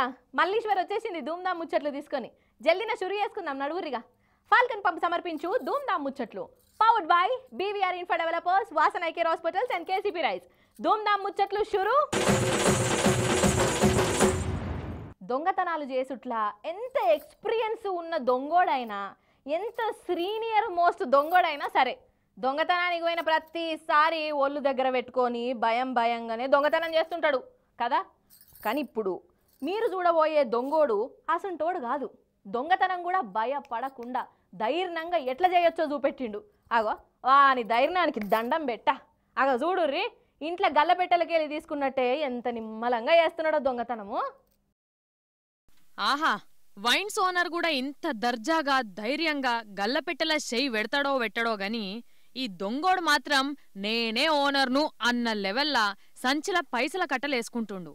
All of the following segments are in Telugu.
కదా మల్లీశ్వర్ వచ్చేసింది ధూమ్ధామ్ ముచ్చట్లు తీసుకొని జల్దిన షురు చేసుకుందాం నడుగురిగా ఫాల్కన్ పంప్ సమర్పించు Dhoomdham Muchchatlu powered by BVR infra developers Vasan eye care hospitals and KCP rice Dhoomdham Muchchatlu షురు దొంగతనాలు చేసుట్లా ఎంత ఎక్స్పీరియన్స్ ఉన్న దొంగోడైనా ఎంత సీనియర్ మోస్ట్ దొంగోడైనా సరే దొంగతనానికి పోయిన ప్రతిసారి ఒళ్ళు దగ్గర పెట్టుకొని భయం భయంగానే దొంగతనం చేస్తుంటాడు కదా కానీ ఇప్పుడు మీరు చూడబోయే దొంగోడు అసంటోడు కాదు దొంగతనం కూడా భయపడకుండా ధైర్యంగా ఎట్లా చేయొచ్చో చూపెట్టిండు అగో వాని ధైర్యానికి దండం పెట్ట అగ చూడుర్రి ఇంట్లో గల్ల వెళ్ళి తీసుకున్నట్టే ఎంత నిమ్మలంగా చేస్తున్నాడో దొంగతనము ఆహా వైన్స్ ఓనర్ కూడా ఇంత దర్జాగా ధైర్యంగా గల్లపెట్టెల చేయి వెడతాడో వెట్టడో గాని ఈ దొంగోడు మాత్రం నేనే ఓనర్ను అన్న లెవెల్లా సంచిల పైసల కట్టలేసుకుంటుండు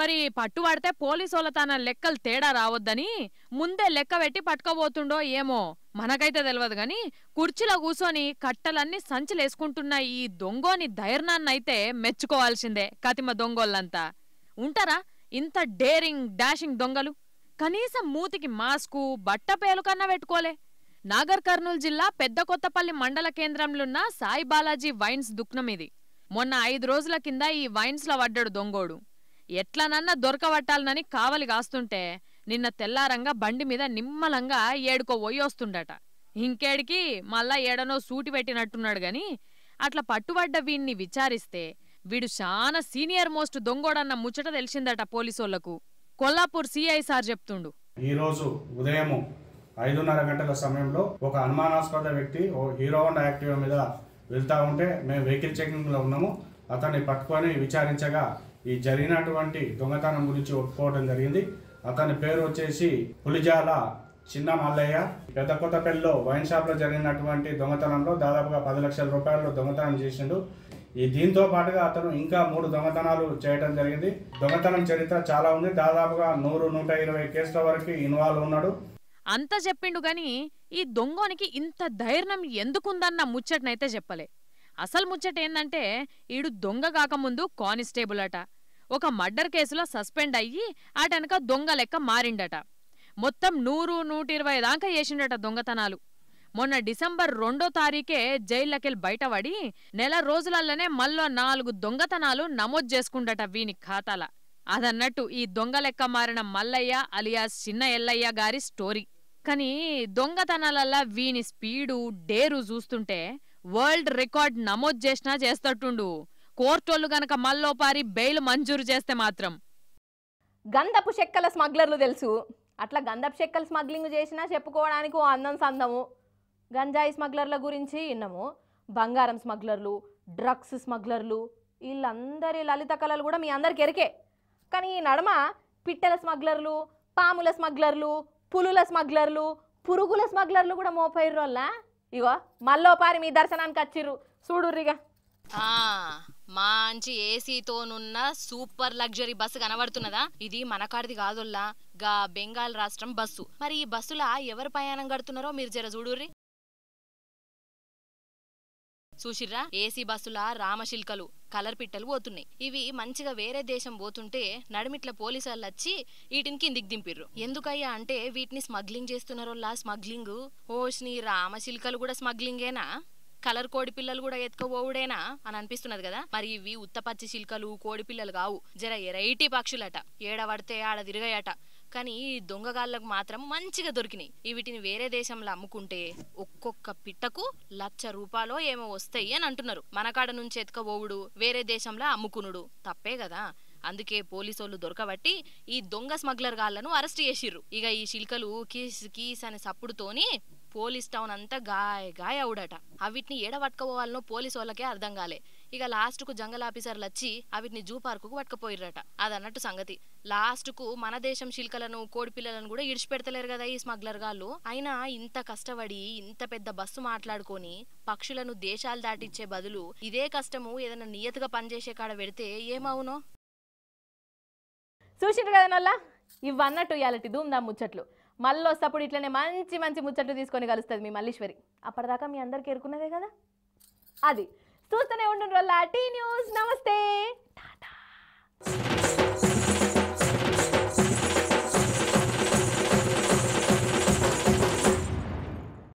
మరి పట్టుబడితే పోలీసు వాళ్ళ తన లెక్కలు తేడా రావద్దని ముందే లెక్క పెట్టి పట్టుకోబోతుండో ఏమో మనకైతే తెలియదు గాని కుర్చీలో కూర్చొని కట్టలన్నీ సంచలేసుకుంటున్న ఈ దొంగోని ధైర్యాన్నైతే మెచ్చుకోవాల్సిందే కతిమ దొంగోళ్ళంతా ఉంటారా ఇంత డేరింగ్ డాషింగ్ దొంగలు కనీసం మూతికి మాస్కు బట్ట పేలుకన్నా పెట్టుకోలే నాగర్ కర్నూలు జిల్లా పెద్ద కొత్తపల్లి మండల కేంద్రంలోన్న సాయి బాలాజీ వైన్స్ దుక్నం ఇది మొన్న ఐదు రోజుల కింద ఈ వైన్స్లో పడ్డాడు దొంగోడు ఎట్లనన్నా దొరకబట్టాలనని కావలి కాస్తుంటే నిన్న తెల్లారంగా బండి మీద నిమ్మలంగా ఏడుకో పోయొస్తుండట ఇంకేడికి మళ్ళా ఏడనో సూటి పెట్టినట్టున్నాడు గాని అట్లా పట్టుబడ్డ వీణ్ణి విచారిస్తే వీడు చాలా సీనియర్ మోస్ట్ దొంగోడన్న ముచ్చట తెలిసిందట పోలీసోళ్లకు కొల్లాపూర్ సిఐ సార్ చెప్తుండు ఈరోజు ఉదయం ఐదున్నర గంటల సమయంలో ఒక అనుమానాస్పద వ్యక్తి ఓ హీరో హోండా యాక్టివా మీద వెళ్తా ఉంటే మేము వెహికల్ చెకింగ్లో ఉన్నాము అతన్ని పట్టుకొని విచారించగా ఈ జరిగినటువంటి దొంగతనం గురించి ఒప్పుకోవడం జరిగింది అతని పేరు వచ్చేసి పులిజాల చిన్న మల్లయ్య పెద్ద కొత్తపల్లిలో వైన్ షాప్లో జరిగినటువంటి దొంగతనంలో దాదాపుగా పది లక్షల రూపాయలు దొంగతనం చేసిండు ఈ దీంతో పాటుగా అతను ఇంకా మూడు దొంగతనాలు చేయడం జరిగింది దొంగతనం చరిత్ర చాలా ఉంది దాదాపుగా నూరు నూట ఇరవై కేసుల వరకు ఇన్వాల్వ్ ఉన్నాడు అంత చెప్పిండు కానీ ఈ దొంగోనికి ఇంత ధైర్యం ఎందుకుందన్న ముచ్చటనైతే చెప్పలే అసలు ముచ్చట ఏందంటే ఈడు దొంగ కాకముందు కానిస్టేబుల్ అట ఒక మర్డర్ కేసులో సస్పెండ్ అయ్యి ఆటనక దొంగ లెక్క మారిండట మొత్తం నూరు నూట ఇరవై దాకా వేసిండట దొంగతనాలు మొన్న డిసెంబర్ రెండో తారీఖే జైళ్ళకెళ్ళి బయటపడి నెల రోజులల్లనే మల్లో నాలుగు దొంగతనాలు నమోదు చేసుకుండట వీని ఖాతాల అదన్నట్టు ఈ దొంగ లెక్క మారిన మల్లయ్య అలియాస్ చిన్న ఎల్లయ్య గారి స్టోరీ కానీ దొంగతనాలల్లా వీని స్పీడు డేరు చూస్తుంటే వరల్డ్ రికార్డ్ నమోదు చేసినా చేస్తట్టుండు కోర్టోళ్లు గనక మల్లోపారి బెయిల్ మంజూరు చేస్తే మాత్రం గంధపు చెక్కల స్మగ్లర్లు తెలుసు అట్లా గంధపు చెక్కల స్మగ్లింగ్ చేసినా చెప్పుకోవడానికి ఓ అందం సందము గంజాయి స్మగ్లర్ల గురించి విన్నాము బంగారం స్మగ్లర్లు డ్రగ్స్ స్మగ్లర్లు వీళ్ళందరి లలిత కళలు కూడా మీ అందరికి ఎరికే కానీ ఈ నడమ పిట్టల స్మగ్లర్లు పాముల స్మగ్లర్లు పులుల స్మగ్లర్లు పురుగుల స్మగ్లర్లు కూడా మోపైర్రోళ్ళ ఇగో మల్లోపారి మీ దర్శనానికి వచ్చిర్రు చూడుర్రిగా మంచి ఏసీతోనున్న సూపర్ లగ్జరీ బస్సు కనబడుతున్నదా ఇది మనకాడిది కాదుల్లా గా బెంగాల్ రాష్ట్రం బస్సు మరి ఈ బస్సులా ఎవరు ప్రయాణం కడుతున్నారో మీరు జర చూడుర్రి చూసిర్రా ఏసీ బస్సుల రామశిల్కలు కలర్ పిట్టలు పోతున్నాయి ఇవి మంచిగా వేరే దేశం పోతుంటే నడిమిట్ల పోలీసు వాళ్ళు వచ్చి వీటిని కిందికి దింపిర్రు ఎందుకయ్యా అంటే వీటిని స్మగ్లింగ్ చేస్తున్నారోళ్ళ స్మగ్లింగ్ ఓష్ని రామశిల్కలు కూడా స్మగ్లింగేనా కలర్ కోడి పిల్లలు కూడా ఎత్తుకోవడేనా అని అనిపిస్తున్నది కదా మరి ఇవి ఉత్తపచ్చి శిల్కలు కోడి పిల్లలు కావు జర ఎరైటీ పక్షులట ఏడబడితే ఆడ తిరగయట కానీ ఈ దొంగగాళ్ళకు మాత్రం మంచిగా దొరికినాయి వీటిని వేరే దేశంలో అమ్ముకుంటే ఒక్కొక్క పిట్టకు లక్ష రూపాయలు ఏమో వస్తాయి అని అంటున్నారు మనకాడ నుంచి ఎతకబోవుడు వేరే దేశంలో అమ్ముకునుడు తప్పే కదా అందుకే పోలీసోళ్ళు దొరకబట్టి ఈ దొంగ స్మగ్లర్ గాళ్లను అరెస్ట్ చేసిర్రు ఇక ఈ శిల్కలు కీస్ కీస్ అనే సప్పుడుతోని పోలీస్ టౌన్ అంతా గాయ గాయ అవుడట అవిటిని ఏడబట్టుకోవాలనో పోలీసు వాళ్ళకే అర్థం కాలే ఇక లాస్ట్కు జంగల్ ఆఫీసర్లు వచ్చి అవిటిని జూ పార్కుకు పట్టుకుపోయిర్రట అదన్నట్టు సంగతి లాస్ట్కు మన దేశం శిల్కలను కోడి పిల్లలను కూడా ఇడిచిపెడతలేరు కదా ఈ స్మగ్లర్ గాళ్ళు అయినా ఇంత కష్టపడి ఇంత పెద్ద బస్సు మాట్లాడుకొని పక్షులను దేశాలు దాటిచ్చే బదులు ఇదే కష్టము ఏదైనా నియతగా పనిచేసే కాడ పెడితే ఏమవునో చూసిండ్రు కదా నల్లా ఇవన్నట్టు ఇవాళటి ధూమ్దాం ముచ్చట్లు మళ్ళీ వస్తప్పుడు ఇట్లనే మంచి మంచి ముచ్చట్లు తీసుకొని కలుస్తుంది మీ మల్లీశ్వరి అప్పటిదాకా మీ అందరికి ఎరుకున్నదే కదా అది చూస్తూనే ఉండండి టీ న్యూస్ నమస్తే